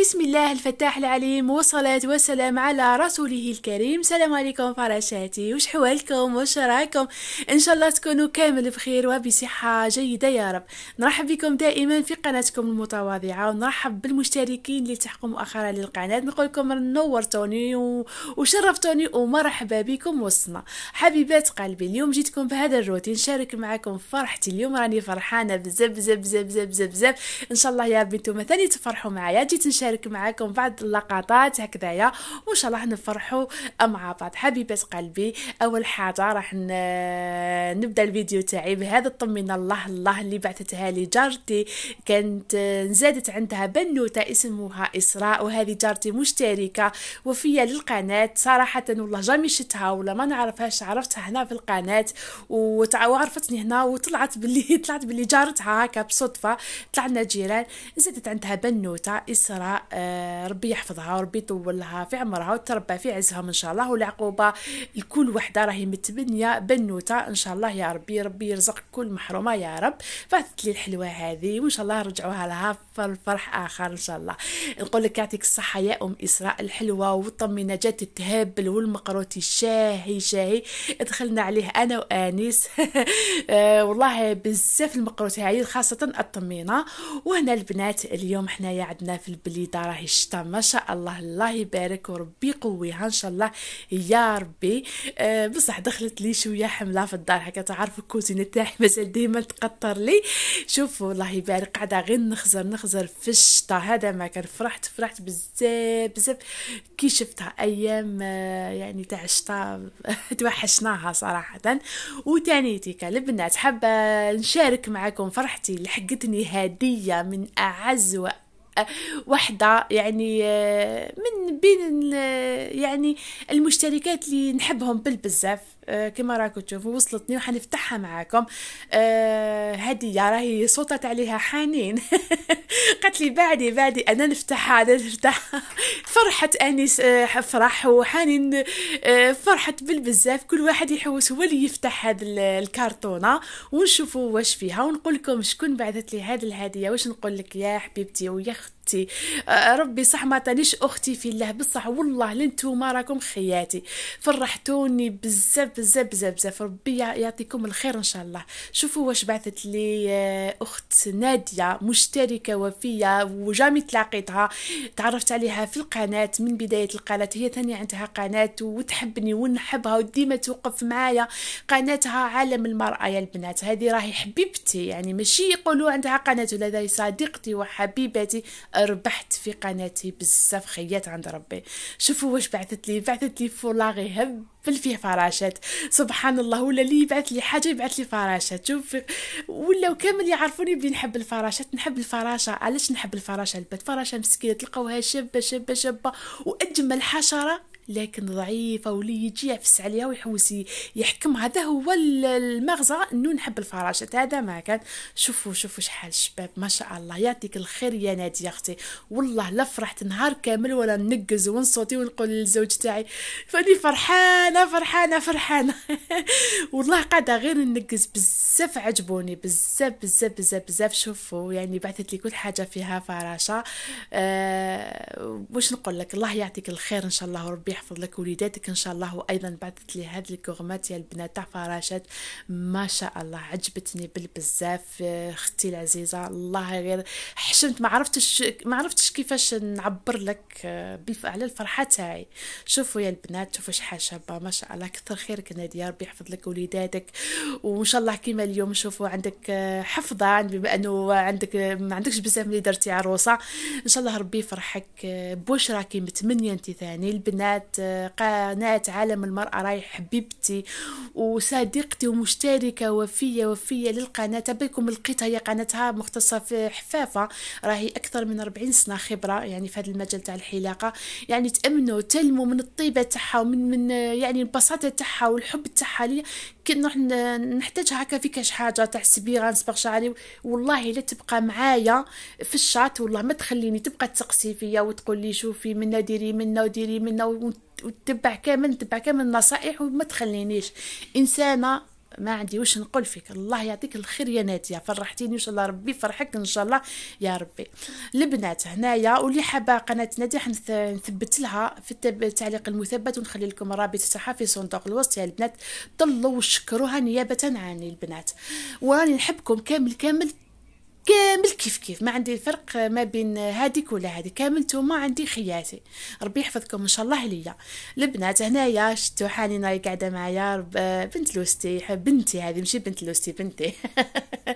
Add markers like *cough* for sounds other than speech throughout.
بسم الله الفتاح العليم والصلاة والسلام على رسوله الكريم السلام عليكم فراشاتي وش حوالكم وش رايكم ان شاء الله تكونوا كامل بخير وبصحة جيدة يا رب نرحب بكم دائما في قناتكم المتواضعة ونرحب بالمشتركين اللي تحقوا مؤخرا للقناة نقول لكم نورتوني وشرفتوني ومرحبا بكم وصلنا حبيبات قلبي اليوم جيتكم بهذا الروتين نشارك معكم فرحتي اليوم راني فرحانة بزاف بزاف بزاف بزاف بزاف ان شاء الله يا رب انتم ثاني تفرحوا معايا جيت نشارك نشارك معكم بعض اللقطات هكذايا وان شاء الله نفرحوا مع بعض حبيبات قلبي اول حاجه راح نبدا الفيديو تاعي بهذا الطمينه الله الله اللي بعثتها لي جارتي كانت زادت عندها بنوته اسمها اسراء وهذه جارتي مشتركه وفيه للقناه صراحه والله جامي شتها ولا ما نعرفهاش عرفتها هنا في القناه وعرفتني هنا وطلعت باللي *laughs* طلعت باللي جارتها هكا بصدفه طلعنا جيران زادت عندها بنوته اسراء آه، ربي يحفظها وربي يطولها في عمرها وتربى في عزهم إن شاء الله والعقوبة لكل وحدة راهي متبنية بنوتة إن شاء الله يا ربي ربي يرزق كل محرومة يا رب فاتت لي الحلوة هذه وإن شاء الله رجعوها لها فرح آخر إن شاء الله نقول لك يعطيك الصحة يا أم إسراء الحلوة وطمنا جات التهبل والمقروتي شاهي شاهي دخلنا عليه أنا وآنيس *laughs* آه، والله بزاف المقروتي هاي خاصة الطمينة وهنا البنات اليوم حنايا عندنا في البليد البيضة راهي الشتا ما شاء الله الله يبارك وربي يقويها ان شاء الله يا ربي أه بصح دخلت لي شويه حمله في الدار هكا تعرفوا الكوزينه تاعي مازال ديما تقطر لي شوفوا الله يبارك قاعده غير نخزر نخزر في الشتا هذا ما كان فرحت فرحت بزاف بزاف كي شفتها ايام آه، يعني تاع الشتا *laughs* توحشناها صراحه وتاني تيكا البنات حابه نشارك معكم فرحتي لحقتني هديه من اعز وأعز وحده يعني آه، من بين آه، يعني المشتركات اللي نحبهم بالبزاف آه، كما راكم تشوفوا وصلتني وحنفتحها معاكم هدية آه، راهي صوتت عليها حنين *laughs* قالت لي بعدي بعدي انا نفتحها انا نفتحها *laughs* فرحت انيس آه، فرح وحنين فرحت بالبزاف كل واحد يحوس هو اللي يفتح هذا الكرتونه ونشوفوا واش فيها ونقول لكم شكون بعثت لي هذه الهديه واش نقول لك يا حبيبتي ويا اختي اختي أه، أه، ربي صح ما تانيش اختي في الله بصح والله ما راكم خياتي فرحتوني بزاف بزاف بزاف بزاف ربي يعطيكم الخير ان شاء الله شوفوا واش بعثت لي أه، اخت ناديه مشتركه وفيه وجامي تلاقيتها تعرفت عليها في القناه من بدايه القناه هي ثاني عندها قناه وتحبني ونحبها وديما توقف معايا قناتها عالم المراه يا البنات هذه راهي حبيبتي يعني ماشي يقولوا عندها قناه ولا صديقتي وحبيبتي ربحت في قناتي بزاف خيات عند ربي شوفوا واش بعثت لي بعثت لي فولاغي هبل فيه فراشات سبحان الله ولا لي يبعث لي حاجه يبعث لي فراشات شوف ولاو كامل يعرفوني بلي نحب الفراشات نحب الفراشه علاش نحب الفراشه البنت فراشه مسكينه تلقاوها شابه شابه شابه واجمل حشره لكن ضعيفه ولي يجي يعفس عليها ويحوس يحكم هذا هو المغزى انه نحب الفراشات هذا ما كان شوفوا شوفوا شحال شباب ما شاء الله يعطيك الخير يا نادي يا اختي والله لا فرحت نهار كامل ولا نقز ونصوتي ونقول للزوج تاعي فاني فرحانه فرحانه فرحانه *laughs* والله قاعده غير نقز بزاف عجبوني بزاف بزاف بزاف بزاف شوفوا يعني بعثت لي كل حاجه فيها فراشه أه واش نقول لك الله يعطيك الخير ان شاء الله ربي يحفظ لك وليداتك ان شاء الله وايضا بعثت لي هذه الكغمات يا البنات تاع فراشات ما شاء الله عجبتني بالبزاف اختي العزيزه الله غير حشمت ما عرفتش ما عرفتش كيفاش نعبر لك آه، على الفرحه تاعي شوفوا يا البنات شوفوا شحال شابه ما شاء الله كثر خيرك ناديه ربي يحفظ لك وليداتك وان شاء الله كيما اليوم شوفوا عندك آه، حفظه بما انه عندك ما عندكش بزاف اللي درتي عروسه ان شاء الله ربي يفرحك آه، بوش راكي متمنيه انت ثاني البنات آه، قناة عالم المرأة راي حبيبتي وصديقتي ومشتركة وفية وفية للقناة تبيكم لقيتها هي قناتها مختصة في حفافة راهي أكثر من 40 سنة خبرة يعني في هذا المجال تاع الحلاقة يعني تأمنوا تلموا من الطيبة تاعها ومن من آه، يعني البساطة تاعها والحب تاعها ليا كي نروح نحتاج هكا في كاش حاجه تاع السبيغه نصبغ شعري والله الا تبقى معايا في الشات والله ما تخليني تبقى تسقسي فيا وتقول لي شوفي منا ديري منا وديري منا وتتبع كامل تبع كامل النصائح وما تخلينيش انسانه ما عندي واش نقول فيك الله يعطيك الخير يا ناديه فرحتيني ان شاء الله ربي يفرحك ان شاء الله يا ربي البنات هنايا واللي حابه قناه ناديه نثبت لها في التعليق المثبت ونخلي لكم الرابط تاعها في صندوق الوصف يا البنات طلوا وشكروها نيابه عني البنات وراني نحبكم كامل كامل كامل كيف كيف ما عندي فرق ما بين هذيك ولا هذيك كامل نتوما عندي خياتي ربي يحفظكم ان شاء الله ليا البنات هنايا شتو حالي ناي قاعده معايا بنت لوستي بنتي هذه ماشي بنت لوستي بنتي *laughs*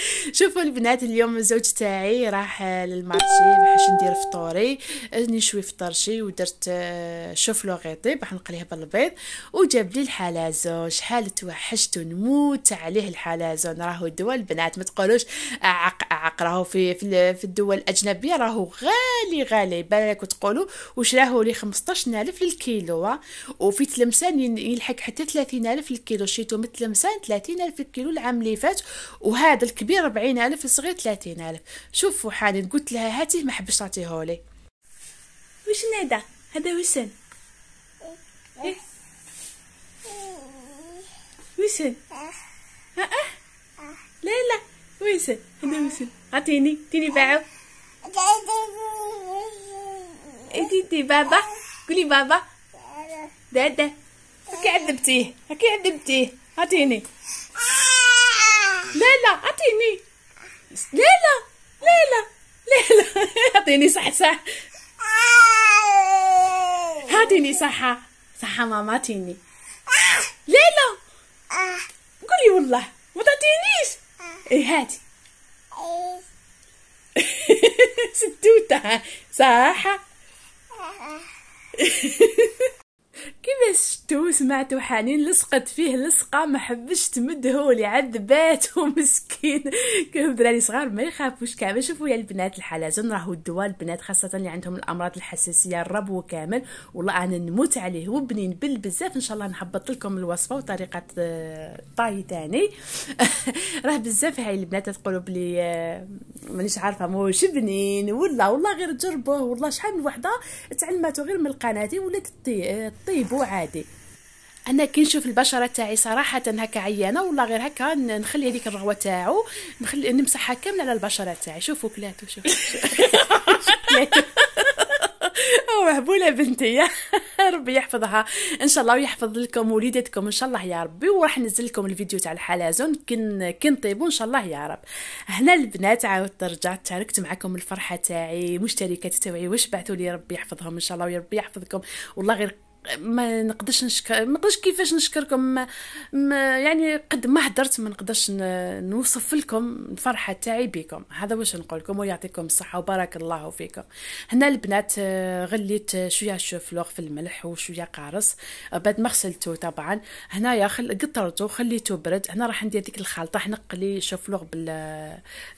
*laughs* شوفوا البنات اليوم الزوج تاعي راح للمارشي باش ندير فطوري راني نشوي فطرشي ودرت آه، شوفلو غيطي باش نقليه بالبيض وجاب لي الحلازو شحال توحشت ونموت عليه الحلازو راهو الدواء البنات ما تقولوش اعق اعق راهو في في, الدول الاجنبيه راهو غالي غالي بالك وتقولوا وشراهو لي 15000 للكيلو وفي تلمسان يلحق حتى 30000 للكيلو شيتو من تلمسان 30000 للكيلو العام اللي فات وهذا الكبير الكبير ربعين ألف الصغير ثلاثين ألف شوفوا حالي قلت لها هاتي ما حبش تعطيه لي وش هذا هذا وسن وسن لا لا وسن هذا وسن عطيني تيني باعو ايدي بابا قولي بابا دادا هكي عذبتيه هكي عذبتيه أعطيني لا اعطيني لا لا لا لا اعطيني صح صح هاتيني صحة صحة ماما تيني ليلى قولي والله ما تعطينيش اي هاتي *laughs* ستوتة صح *laughs* كيف شتو سمعتو حنين لصقت فيه لصقة ما حبش تمده لعذباته *laughs* مسكين كيف دراري صغار ما يخافوش كامل شوفوا يا البنات الحلزون راهو الدواء البنات خاصة اللي عندهم الأمراض الحساسية الربو كامل والله أنا نموت عليه وبنين بل بزاف إن شاء الله نحبط لكم الوصفة وطريقة آه، طاي تاني *laughs* راه بزاف هاي البنات تقولوا بلي آه، مانيش عارفة موش بنين والله والله غير جربوه والله شحال من وحدة تعلمته غير من القناة ولات طيب وعادي انا كي نشوف البشره تاعي صراحه هكا عيانه ولا غير هكا نخلي هذيك الرغوه تاعو نخلي نمسحها كامله على البشره تاعي شوفوا كلاتو شوفوا *laughs* او مهبوله بنتي *laughs* ربي يحفظها ان شاء الله ويحفظ لكم وليداتكم ان شاء الله يا ربي وراح ننزل لكم الفيديو تاع الحلزون كن كنطيبوا ان شاء الله يا رب هنا البنات عاودت رجعت تركت معكم الفرحه تاعي مشتركات تاعي واش بعثوا لي ربي يحفظهم ان شاء الله ويا ربي يحفظكم والله غير ما نقدرش نشكر ما نقدرش كيفاش نشكركم ما... ما يعني قد ما هدرت ما نقدرش نوصف لكم الفرحه تاعي بكم هذا واش نقول لكم ويعطيكم الصحه وبارك الله فيكم هنا البنات آه، غليت شويه شوفلوغ في الملح وشويه قارص آه، بعد ما غسلته طبعا هنايا خل... قطرته خليته برد هنا راح ندير ديك الخلطه نقلي شوفلوغ بال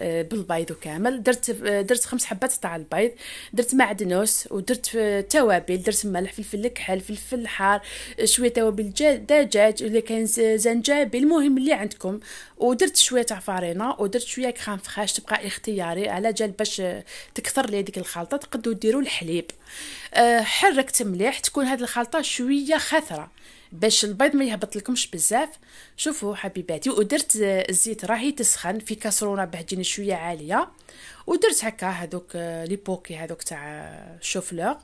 آه، بالبيض كامل درت درت خمس حبات تاع البيض درت معدنوس ودرت توابل درت ملح فلفل كحل فلفل فلفل حار شويه توابل دجاج الا كان زنجبيل المهم اللي عندكم ودرت شويه تاع فارينه ودرت شويه كريم فخاش تبقى اختياري على جال باش تكثر لي ديك الخلطه تقدروا ديروا الحليب أه، حركت مليح تكون هذه الخلطه شويه خثره باش البيض ما يهبط لكمش بزاف شوفوا حبيباتي ودرت الزيت راهي تسخن في كاسرونه بهجين شويه عاليه ودرت هكا هذوك آه، لي بوكي هذوك تاع الشوفلور آه،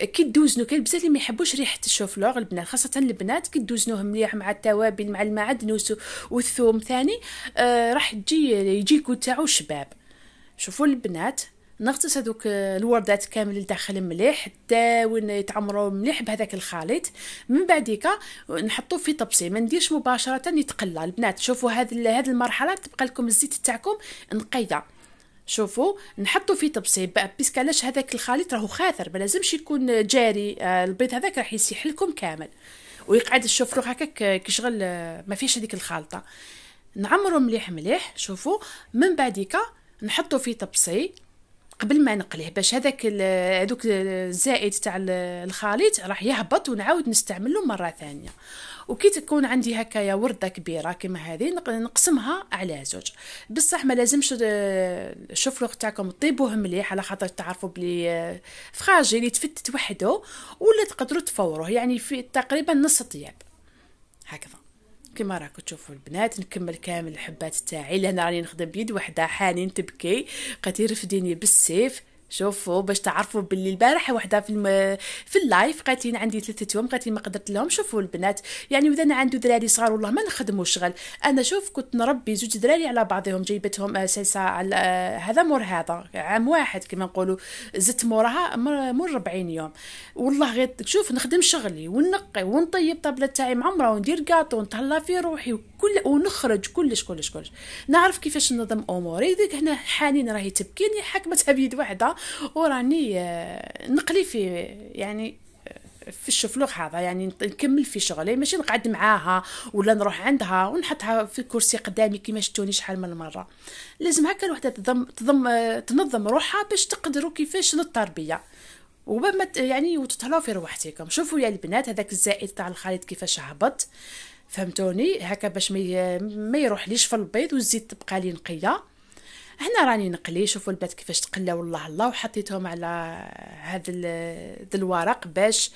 كيدوزنو كاين بزاف اللي ما يحبوش ريحه الشوفلوغ البنات خاصه البنات كيدوزنوه مليح مع التوابل مع المعدنوس والثوم ثاني آه راح تجي يجي الكود تاعو شباب شوفوا البنات نغطس هذوك آه، الوردات كامل لداخل مليح داون يتعمروا مليح بهذاك الخليط من بعديك نحطو في طبسي ما نديرش مباشره يتقلى البنات شوفوا هذه هذه المرحله تبقى لكم الزيت تاعكم نقيده شوفوا نحطوا فيه تبسيط بيسك علاش هذاك الخليط راهو خاثر ما لازمش يكون جاري آه، البيض هذاك راح يسيح لكم كامل ويقعد الشوفروخ هكاك آه، شغل آه، ما فيش هذيك الخلطه نعمرو مليح مليح شوفوا من بعديكا نحطو فيه تبسي قبل ما نقليه باش هذاك هذوك الزائد تاع الخليط راح يهبط ونعاود نستعمله مره ثانيه وكي تكون عندي هكايا ورده كبيره كما هذه نقسمها على زوج بصح ما لازمش آه، الشفروخ تاعكم طيبوه مليح على خاطر تعرفوا بلي آه، اللي يتفتت وحده ولا تقدروا تفوروه يعني في تقريبا نص طياب هكذا كما راكم تشوفوا البنات نكمل كامل الحبات تاعي لهنا راني نخدم بيد وحده حنين تبكي قالت رفديني بالسيف شوفوا باش تعرفوا باللي البارح وحده في الم... في اللايف قالت لي عندي ثلاثة يوم قالت لي ما قدرت لهم شوفوا البنات يعني واذا انا عنده دراري صغار والله ما نخدموا شغل انا شوف كنت نربي زوج دراري على بعضهم جايبتهم سلسة على هذا مور هذا عام واحد كما نقولوا زدت موراها مور 40 يوم والله غير شوف نخدم شغلي ونقي ونطيب طابله تاعي معمره وندير كاطو ونتهلا في روحي وكل ونخرج كلش كلش كلش نعرف كيفاش ننظم اموري ديك هنا حنين راهي تبكيني حكمتها بيد واحده وراني آه، نقلي في يعني في الشفلوغ هذا يعني نكمل في شغلي ماشي نقعد معاها ولا نروح عندها ونحطها في الكرسي قدامي كيما شتوني شحال من مره لازم هكا الوحده تضم تضم تنظم روحها باش تقدروا كيفاش للتربيه وبما يعني وتطلعوا في روحتكم شوفوا يا البنات هذاك الزائد تاع الخليط كيفاش هبط فهمتوني هكا باش ما يروح يروحليش في البيض والزيت تبقى لي نقيه هنا راني نقلي شوفوا البنات كيفاش تقلاو الله الله وحطيتهم على هذا الورق باش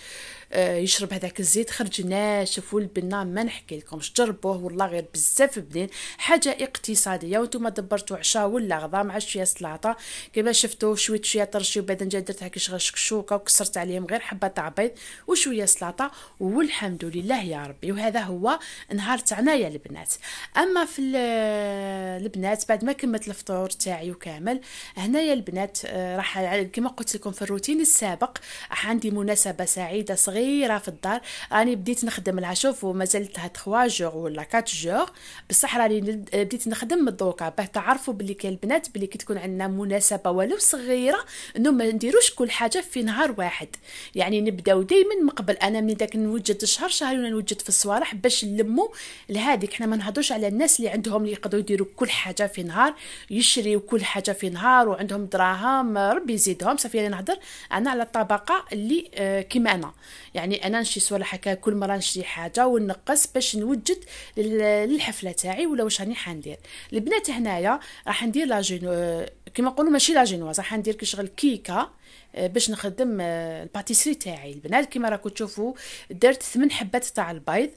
آه، يشرب هذاك الزيت خرج ناشف البنا ما نحكي لكم جربوه والله غير بزاف بنين حاجه اقتصاديه وانتم دبرتوا عشاء ولا غدا مع شويه سلطه كما شفتوا شويه شويه طرشي وبعدين جا درتها كي شغل شكشوكه وكسرت عليهم غير حبه تاع بيض وشويه سلطه والحمد لله يا ربي وهذا هو نهار تاعنا يا البنات اما في البنات بعد ما كملت الفطور الدور تاعي كامل هنايا البنات آه، راح كما قلت لكم في الروتين السابق عندي مناسبه سعيده صغيره في الدار راني بديت نخدم لها شوف مازلتها 3 جور ولا 4 جور بصح راني بديت نخدم من دوكا باه تعرفوا بلي كاين البنات بلي كي تكون عندنا مناسبه ولو صغيره انه ما نديروش كل حاجه في نهار واحد يعني نبداو دائما من قبل انا من داك نوجد شهر ولا نوجد في الصوالح باش نلمو لهذيك حنا ما نهضوش على الناس اللي عندهم اللي يقدروا يديروا كل حاجه في نهار يش يشريو كل حاجه في نهار وعندهم دراهم ربي يزيدهم صافي انا نهضر انا على الطبقه اللي آه، كيما انا يعني انا نشري سوالح هكا كل مره نشري حاجه ونقص باش نوجد للحفله تاعي ولا واش راني حندير البنات هنايا راح ندير لا آه، كيما نقولوا ماشي لا جينواز راح ندير كشغل كيكه آه، باش نخدم الباتيسري تاعي البنات كيما راكم تشوفوا درت ثمن حبات تاع البيض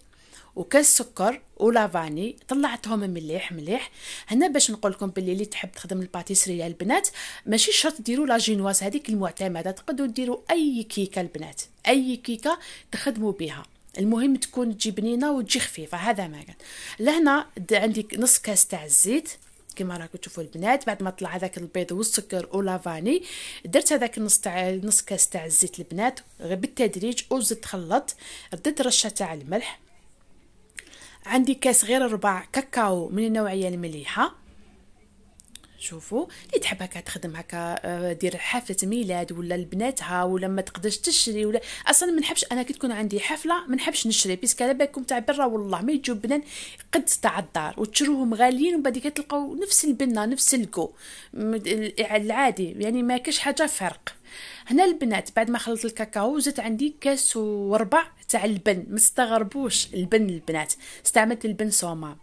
وكاس سكر ولافاني طلعتهم مليح مليح هنا باش نقول لكم باللي اللي تحب تخدم الباتيسري البنات ماشي شرط ديروا لا جينواز هذيك المعتمده تقدروا ديروا اي كيكه البنات اي كيكه تخدموا بها المهم تكون تجي بنينه وتجي خفيفه هذا ما كان لهنا عندي نص كاس تاع الزيت كما راكم تشوفوا البنات بعد ما طلع هذاك البيض والسكر ولافاني درت هذاك النص تاع نص كاس تاع الزيت البنات بالتدريج وزدت خلطت رديت رشه تاع الملح عندي كاس غير ربع كاكاو من النوعيه المليحه شوفوا اللي تحب هكا تخدم هكا آه، دير حفله ميلاد ولا لبناتها ولا ما تقدرش تشري ولا اصلا ما نحبش انا كي تكون عندي حفله ما نحبش نشري بيسك على بالكم تاع برا والله ما يجوا بنان قد تاع الدار وتشروهم غاليين ومن بعد تلقاو نفس البنه نفس الكو العادي يعني ما كاش حاجه فرق هنا البنات بعد ما خلطت الكاكاو جات عندي كاس وربع تاع اللبن مستغربوش البن اللبن البنات استعملت البن سوما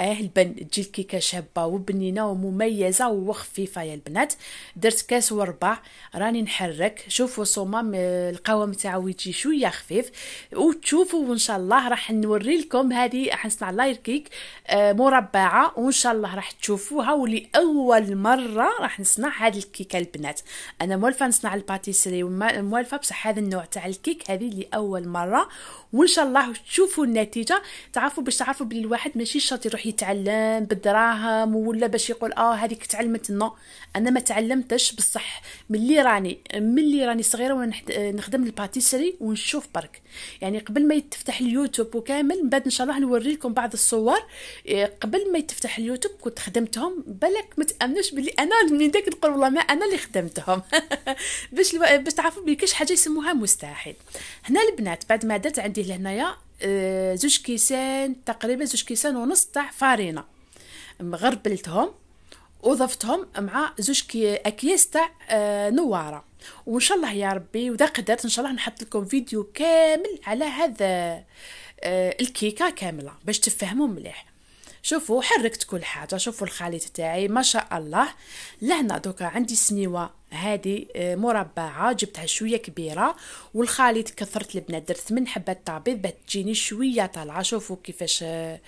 آه، البن تجي الكيكه شابه وبنينه ومميزه وخفيفه يا البنات درت كاس وربع راني نحرك شوفوا صمام آه، القوام تاعو يجي شويه خفيف وتشوفوا وان شاء الله راح نوري لكم هذه راح نصنع لاير كيك آه، مربعه وان شاء الله راح تشوفوها ولاول مره راح نصنع هاد الكيكه البنات انا موالفة نصنع الباتيسري موالفة بصح هذا النوع تاع الكيك هذه لاول مره وان شاء الله تشوفوا النتيجه تعرفوا باش تعرفوا بلي الواحد ماشي شرط يروح يتعلم بالدراهم ولا باش يقول اه هذيك تعلمت نو انا ما تعلمتش بصح ملي راني ملي راني صغيره وانا نخدم الباتيسري ونشوف برك يعني قبل ما يتفتح اليوتيوب وكامل من بعد ان شاء الله نوريكم بعض الصور إيه، قبل ما يتفتح اليوتيوب كنت خدمتهم بالك ما تامنوش بلي انا من داك نقول والله ما انا اللي خدمتهم *laughs* باش باش تعرفوا بلي كاش حاجه يسموها مستحيل هنا البنات بعد ما درت عندي لهنايا آه، زوج كيسان تقريبا زوج كيسان ونص تاع فارينه مغربلتهم وضفتهم مع زوج كي اكياس تاع آه، نواره وان شاء الله يا ربي واذا قدرت ان شاء الله نحط لكم فيديو كامل على هذا آه، الكيكه كامله باش تفهموا مليح شوفوا حركت كل حاجه شوفوا الخليط تاعي ما شاء الله لهنا دوكا عندي سنيوه هادي آه، مربعه جبتها شويه كبيره والخليط كثرت البنات درت من حبات طبيب باه تجيني شويه طالعه شوفوا كيفاش آه،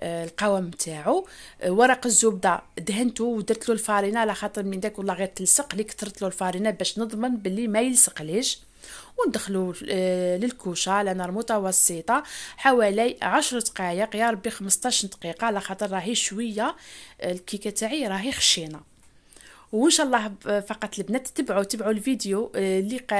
آه، القوام تاعو ورق الزبده دهنته ودرت له الفارينه على خاطر من داك والله غير تلصق لي كثرت له الفارينه باش نضمن بلي ما يلصقليش وندخلو آه، للكوشه على نار متوسطه حوالي عشر دقائق يا ربي 15 دقيقه على خاطر راهي شويه آه، الكيكه تاعي راهي خشينه وان شاء الله فقط البنات تبعوا تبعوا الفيديو آه، اللي قا...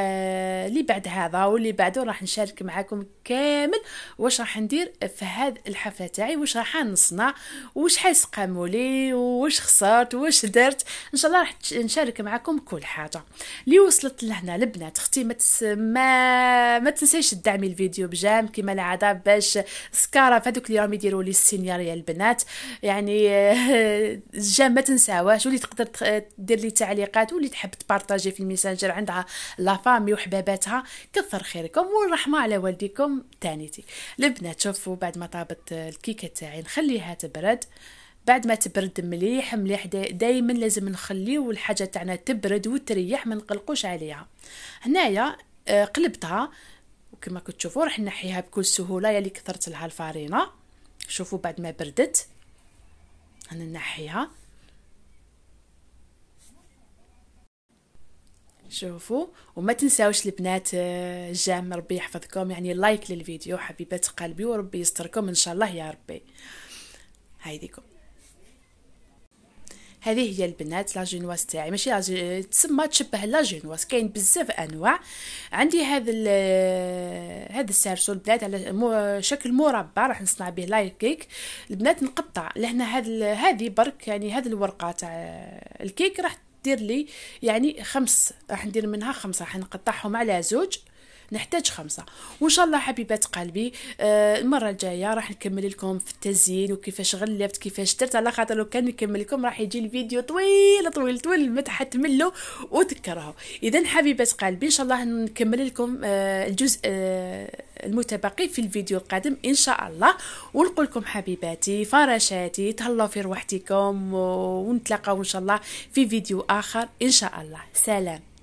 اللي بعد هذا واللي بعده راح نشارك معكم كامل واش راح ندير في هذه الحفله تاعي واش راح نصنع واش حاس لي واش خسرت واش درت ان شاء الله راح نشارك معكم كل حاجه اللي وصلت لهنا البنات اختي ما تس... ما, ما تنسيش تدعمي الفيديو بجام كما العاده باش سكاره في هذوك اللي راهم يديروا لي البنات يعني آه، *laughs* جام ما تنساوهش واللي تقدر دير لي تعليقات واللي تحب تبارطاجي في الميسنجر عندها لا فامي وحباباتها كثر خيركم والرحمه على والديكم تانيتي البنات شوفوا بعد ما طابت الكيكه تاعي نخليها تبرد بعد ما تبرد مليح مليح دائما لازم نخليو الحاجه تاعنا تبرد وتريح ما نقلقوش عليها هنايا آه، قلبتها وكما كنت تشوفوا راح نحيها بكل سهوله يلي كثرت لها الفارينه شوفوا بعد ما بردت انا نحيها شوفوا وما تنساوش البنات الجام آه، ربي يحفظكم يعني لايك للفيديو حبيبات قلبي وربي يستركم ان شاء الله يا ربي هايديكم هذه هي البنات لا جينواز تاعي ماشي لاجي... تسمى تشبه لا جينواز كاين بزاف انواع عندي هذا ال... هذا السارسو البنات على مو... شكل مربع راح نصنع به لايك كيك البنات نقطع لهنا هذا هذه برك يعني هذه الورقه تاع الكيك راح دير لي يعني خمس راح ندير منها خمسة راح نقطعهم على زوج نحتاج خمسة وإن شاء الله حبيبات قلبي آه، المرة الجاية راح نكمل لكم في التزيين وكيفاش غلفت كيفاش درت على خاطر لو كان نكمل لكم راح يجي الفيديو طويل طويل طويل ما تحتملوا وتكرهوا إذا حبيبات قلبي إن شاء الله نكمل لكم آه، الجزء آه، المتبقي في الفيديو القادم ان شاء الله ونقول لكم حبيباتي فراشاتي تهلاو في روحتكم ونتلاقاو ان شاء الله في فيديو اخر ان شاء الله سلام